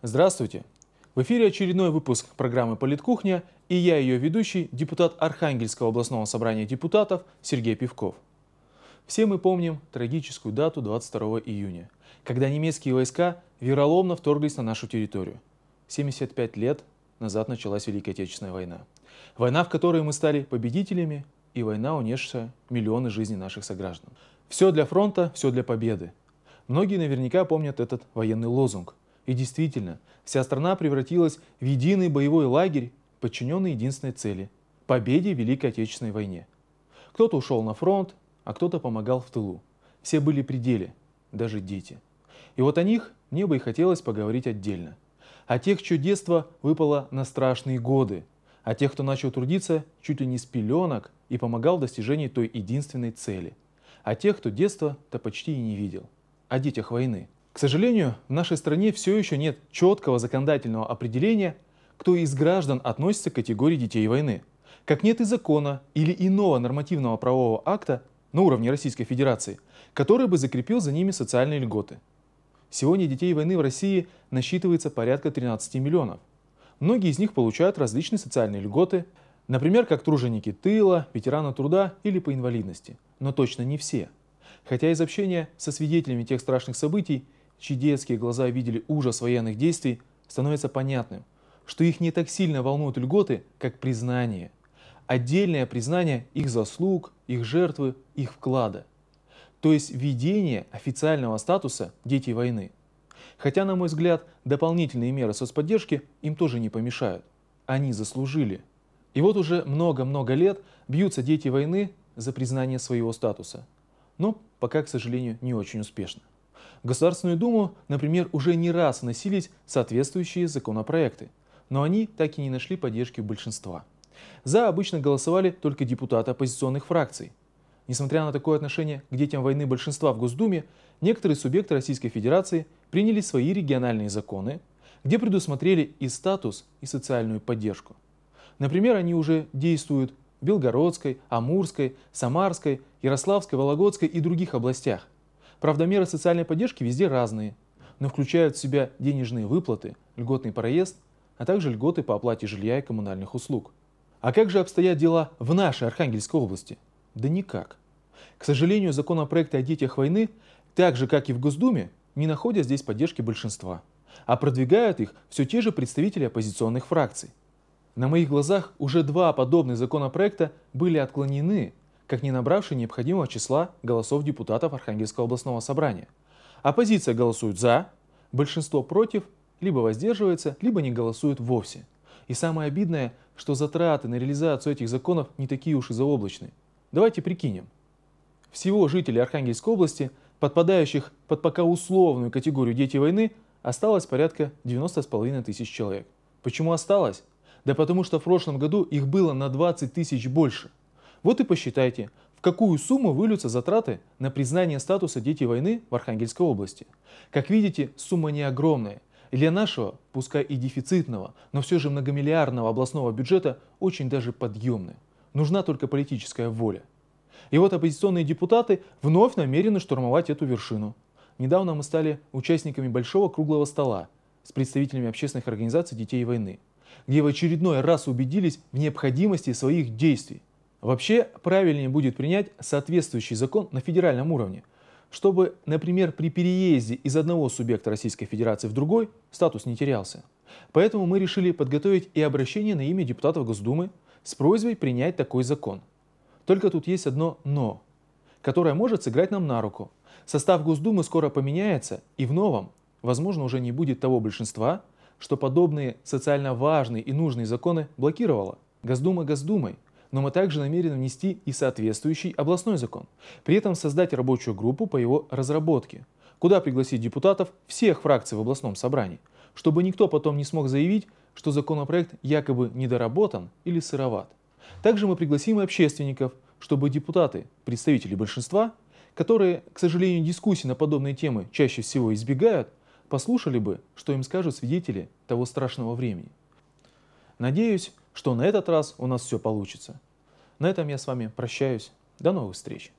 Здравствуйте! В эфире очередной выпуск программы «Политкухня» и я ее ведущий, депутат Архангельского областного собрания депутатов Сергей Пивков. Все мы помним трагическую дату 22 июня, когда немецкие войска вероломно вторглись на нашу территорию. 75 лет назад началась Великая Отечественная война. Война, в которой мы стали победителями, и война, унесшая миллионы жизней наших сограждан. Все для фронта, все для победы. Многие наверняка помнят этот военный лозунг, и действительно, вся страна превратилась в единый боевой лагерь, подчиненный единственной цели – победе в Великой Отечественной войне. Кто-то ушел на фронт, а кто-то помогал в тылу. Все были при деле, даже дети. И вот о них мне бы и хотелось поговорить отдельно. О тех, чье детство выпало на страшные годы, о тех, кто начал трудиться чуть ли не с пеленок и помогал в достижении той единственной цели, о тех, кто детство то почти и не видел, о детях войны – к сожалению, в нашей стране все еще нет четкого законодательного определения, кто из граждан относится к категории детей войны. Как нет и закона или иного нормативного правового акта на уровне Российской Федерации, который бы закрепил за ними социальные льготы. Сегодня детей войны в России насчитывается порядка 13 миллионов. Многие из них получают различные социальные льготы, например, как труженики тыла, ветераны труда или по инвалидности. Но точно не все. Хотя из общения со свидетелями тех страшных событий – чьи детские глаза видели ужас военных действий, становится понятным, что их не так сильно волнуют льготы, как признание. Отдельное признание их заслуг, их жертвы, их вклада. То есть введение официального статуса «детей войны». Хотя, на мой взгляд, дополнительные меры соцподдержки им тоже не помешают. Они заслужили. И вот уже много-много лет бьются дети войны за признание своего статуса. Но пока, к сожалению, не очень успешно. Государственную Думу, например, уже не раз насилить соответствующие законопроекты, но они так и не нашли поддержки у большинства. За обычно голосовали только депутаты оппозиционных фракций. Несмотря на такое отношение к детям войны большинства в Госдуме, некоторые субъекты Российской Федерации приняли свои региональные законы, где предусмотрели и статус, и социальную поддержку. Например, они уже действуют в Белгородской, Амурской, Самарской, Ярославской, Вологодской и других областях – Правда, меры социальной поддержки везде разные, но включают в себя денежные выплаты, льготный проезд, а также льготы по оплате жилья и коммунальных услуг. А как же обстоят дела в нашей Архангельской области? Да никак. К сожалению, законопроекты о детях войны, так же как и в Госдуме, не находят здесь поддержки большинства, а продвигают их все те же представители оппозиционных фракций. На моих глазах уже два подобных законопроекта были отклонены как не набравший необходимого числа голосов депутатов Архангельского областного собрания. Оппозиция голосует «за», большинство «против», либо воздерживается, либо не голосует вовсе. И самое обидное, что затраты на реализацию этих законов не такие уж и заоблачные. Давайте прикинем. Всего жителей Архангельской области, подпадающих под пока условную категорию «дети войны», осталось порядка 90,5 тысяч человек. Почему осталось? Да потому что в прошлом году их было на 20 тысяч больше. Вот и посчитайте, в какую сумму выльются затраты на признание статуса «Дети войны» в Архангельской области. Как видите, сумма не огромная. для нашего, пускай и дефицитного, но все же многомиллиардного областного бюджета очень даже подъемная. Нужна только политическая воля. И вот оппозиционные депутаты вновь намерены штурмовать эту вершину. Недавно мы стали участниками большого круглого стола с представителями общественных организаций детей войны, где в очередной раз убедились в необходимости своих действий. Вообще, правильнее будет принять соответствующий закон на федеральном уровне, чтобы, например, при переезде из одного субъекта Российской Федерации в другой статус не терялся. Поэтому мы решили подготовить и обращение на имя депутатов Госдумы с просьбой принять такой закон. Только тут есть одно «но», которое может сыграть нам на руку. Состав Госдумы скоро поменяется, и в новом, возможно, уже не будет того большинства, что подобные социально важные и нужные законы блокировало. Госдума Госдумой – но мы также намерены внести и соответствующий областной закон, при этом создать рабочую группу по его разработке, куда пригласить депутатов всех фракций в областном собрании, чтобы никто потом не смог заявить, что законопроект якобы недоработан или сыроват. Также мы пригласим и общественников, чтобы депутаты, представители большинства, которые, к сожалению, дискуссии на подобные темы чаще всего избегают, послушали бы, что им скажут свидетели того страшного времени. Надеюсь, что на этот раз у нас все получится. На этом я с вами прощаюсь. До новых встреч!